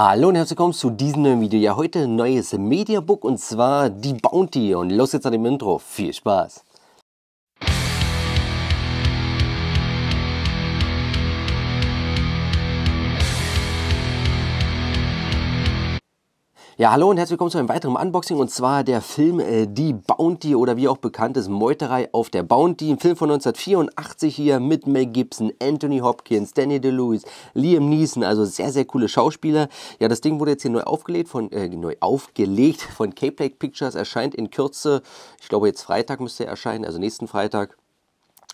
Hallo und herzlich willkommen zu diesem neuen Video. Ja, heute ein neues Mediabook und zwar die Bounty. Und los jetzt an dem Intro. Viel Spaß! Ja, hallo und herzlich willkommen zu einem weiteren Unboxing und zwar der Film äh, Die Bounty oder wie auch bekannt ist Meuterei auf der Bounty. Ein Film von 1984 hier mit Mel Gibson, Anthony Hopkins, Danny DeLuis, Liam Neeson, also sehr, sehr coole Schauspieler. Ja, das Ding wurde jetzt hier neu aufgelegt von, äh, neu aufgelegt von K-Play Pictures, erscheint in Kürze, ich glaube jetzt Freitag müsste er erscheinen, also nächsten Freitag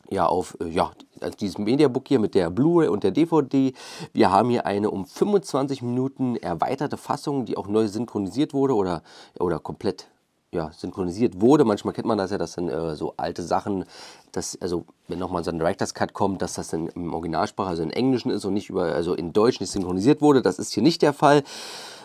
ja auf äh, ja, also dieses Mediabook hier mit der Blu-ray und der DVD. Wir haben hier eine um 25 Minuten erweiterte Fassung, die auch neu synchronisiert wurde oder, oder komplett ja, synchronisiert wurde. Manchmal kennt man das ja, dass dann äh, so alte Sachen, dass, also wenn nochmal so ein Director's Cut kommt, dass das dann im Originalsprache, also in Englischen ist und nicht über, also in Deutsch nicht synchronisiert wurde. Das ist hier nicht der Fall.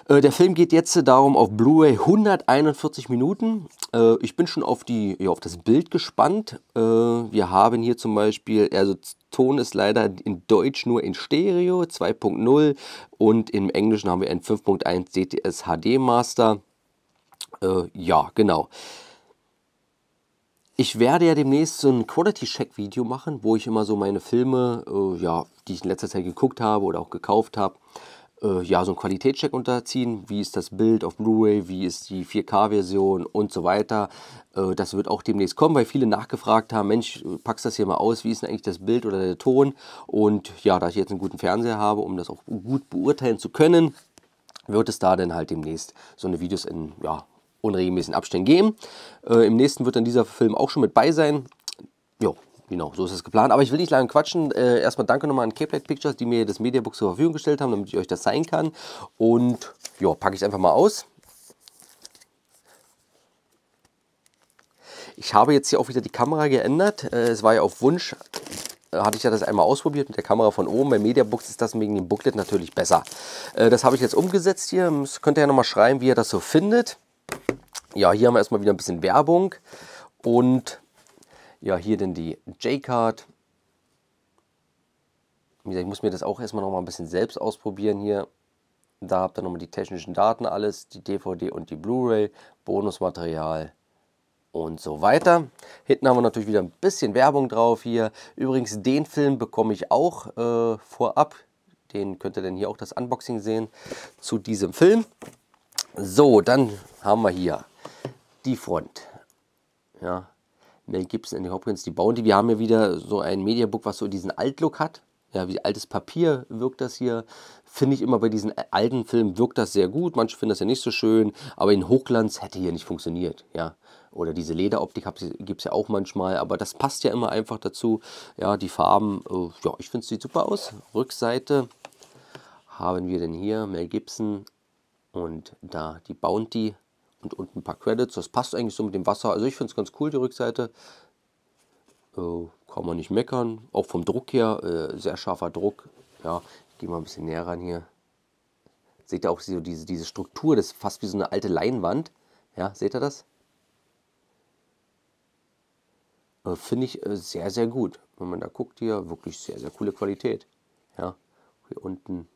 Äh, der Film geht jetzt darum auf Blu-ray 141 Minuten. Äh, ich bin schon auf, die, ja, auf das Bild gespannt. Äh, wir haben hier zum Beispiel, also Ton ist leider in Deutsch nur in Stereo 2.0 und im Englischen haben wir ein 5.1 DTS HD Master. ja, genau. Ich werde ja demnächst so ein Quality-Check-Video machen, wo ich immer so meine Filme, ja, die ich in letzter Zeit geguckt habe oder auch gekauft habe, äh, ja, so einen Qualitätscheck unterziehen. Wie ist das Bild auf Blu-ray? Wie ist die 4K-Version und so weiter? Äh, das wird auch demnächst kommen, weil viele nachgefragt haben: Mensch, äh, packst das hier mal aus? Wie ist denn eigentlich das Bild oder der Ton? Und ja, da ich jetzt einen guten Fernseher habe, um das auch gut beurteilen zu können, wird es da dann halt demnächst so eine Videos in ja, unregelmäßigen Abständen geben. Äh, Im nächsten wird dann dieser Film auch schon mit bei sein. Jo, Genau, so ist es geplant. Aber ich will nicht lange quatschen. Äh, erstmal danke nochmal an Capelet Pictures, die mir das Mediabook zur Verfügung gestellt haben, damit ich euch das zeigen kann. Und ja, packe ich einfach mal aus. Ich habe jetzt hier auch wieder die Kamera geändert. Äh, es war ja auf Wunsch, äh, hatte ich ja das einmal ausprobiert mit der Kamera von oben. Bei Mediabooks ist das wegen dem Booklet natürlich besser. Äh, das habe ich jetzt umgesetzt hier. Das könnt ihr ja nochmal schreiben, wie ihr das so findet. Ja, hier haben wir erstmal wieder ein bisschen Werbung. Und ja, hier denn die J-Card. Wie gesagt, ich muss mir das auch erstmal nochmal ein bisschen selbst ausprobieren hier. Da habt ihr nochmal die technischen Daten, alles, die DVD und die Blu-ray, Bonusmaterial und so weiter. Hinten haben wir natürlich wieder ein bisschen Werbung drauf hier. Übrigens, den Film bekomme ich auch äh, vorab. Den könnt ihr dann hier auch das Unboxing sehen zu diesem Film. So, dann haben wir hier die Front. Ja, Mel Gibson, Andy Hopkins, die Bounty. Wir haben hier wieder so ein Mediabook, was so diesen Altlook hat. Ja, wie altes Papier wirkt das hier. Finde ich immer bei diesen alten Filmen wirkt das sehr gut. Manche finden das ja nicht so schön, aber in Hochglanz hätte hier nicht funktioniert. Ja, oder diese Lederoptik gibt es ja auch manchmal, aber das passt ja immer einfach dazu. Ja, die Farben, äh, ja, ich finde es sieht super aus. Rückseite haben wir denn hier Mel Gibson und da die Bounty und unten ein paar Credits. Das passt eigentlich so mit dem Wasser. Also ich finde es ganz cool, die Rückseite. Äh, kann man nicht meckern. Auch vom Druck her, äh, sehr scharfer Druck. Ja, ich gehe mal ein bisschen näher ran hier. Seht ihr auch so diese, diese Struktur, das ist fast wie so eine alte Leinwand. Ja, seht ihr das? Äh, finde ich äh, sehr, sehr gut. Wenn man da guckt hier, wirklich sehr, sehr coole Qualität. Ja, hier unten.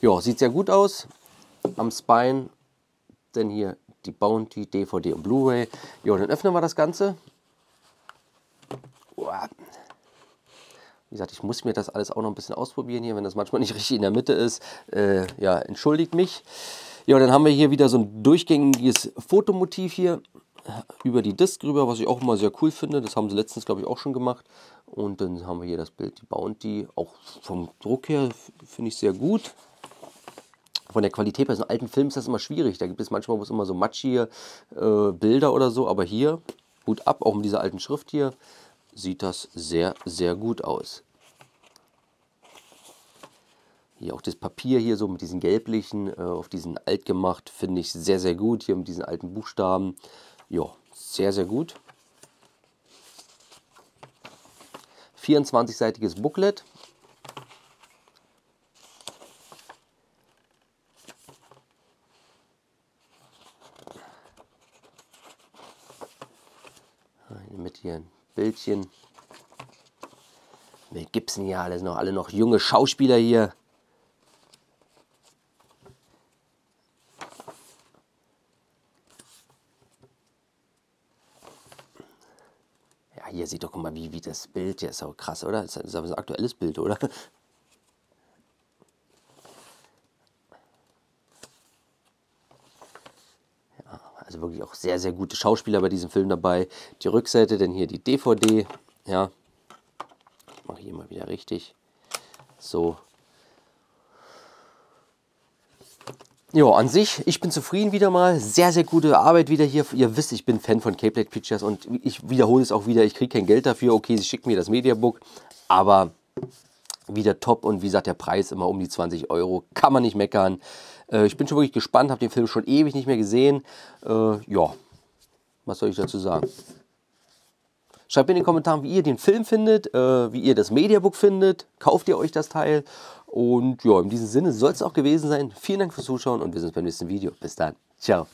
Ja, sieht sehr gut aus. Am Spine denn hier die Bounty, DVD und Blu-ray. Jo, dann öffnen wir das Ganze. Uah. Wie gesagt, ich muss mir das alles auch noch ein bisschen ausprobieren hier, wenn das manchmal nicht richtig in der Mitte ist. Äh, ja, entschuldigt mich. Ja, dann haben wir hier wieder so ein durchgängiges Fotomotiv hier äh, über die Disc rüber, was ich auch immer sehr cool finde. Das haben sie letztens, glaube ich, auch schon gemacht. Und dann haben wir hier das Bild, die Bounty. Auch vom Druck her finde ich sehr gut von der Qualität bei so alten Filmen ist das immer schwierig. Da gibt es manchmal muss immer so matschige äh, Bilder oder so, aber hier, Hut ab, auch mit dieser alten Schrift hier, sieht das sehr, sehr gut aus. Hier auch das Papier hier so mit diesen gelblichen, äh, auf diesen alt gemacht, finde ich sehr, sehr gut. Hier mit diesen alten Buchstaben. Ja, sehr, sehr gut. 24-seitiges Booklet mit ihren Bildchen. Mel Gibson hier, alles noch, alle noch junge Schauspieler hier. Ja, hier sieht doch guck mal, wie, wie das Bild hier ist. Auch krass, oder? Das ist ein aktuelles Bild, oder? Also wirklich auch sehr, sehr gute Schauspieler bei diesem Film dabei. Die Rückseite, denn hier die DVD. Ja, mache ich immer wieder richtig. So. Ja, an sich, ich bin zufrieden wieder mal. Sehr, sehr gute Arbeit wieder hier. Ihr wisst, ich bin Fan von Cape plate Pictures und ich wiederhole es auch wieder. Ich kriege kein Geld dafür. Okay, sie schicken mir das Mediabook, aber wieder top. Und wie gesagt, der Preis immer um die 20 Euro. Kann man nicht meckern. Äh, ich bin schon wirklich gespannt, habe den Film schon ewig nicht mehr gesehen. Äh, ja, was soll ich dazu sagen? Schreibt mir in den Kommentaren, wie ihr den Film findet, äh, wie ihr das Mediabook findet. Kauft ihr euch das Teil? Und ja, in diesem Sinne soll es auch gewesen sein. Vielen Dank fürs Zuschauen und wir sehen uns beim nächsten Video. Bis dann. Ciao.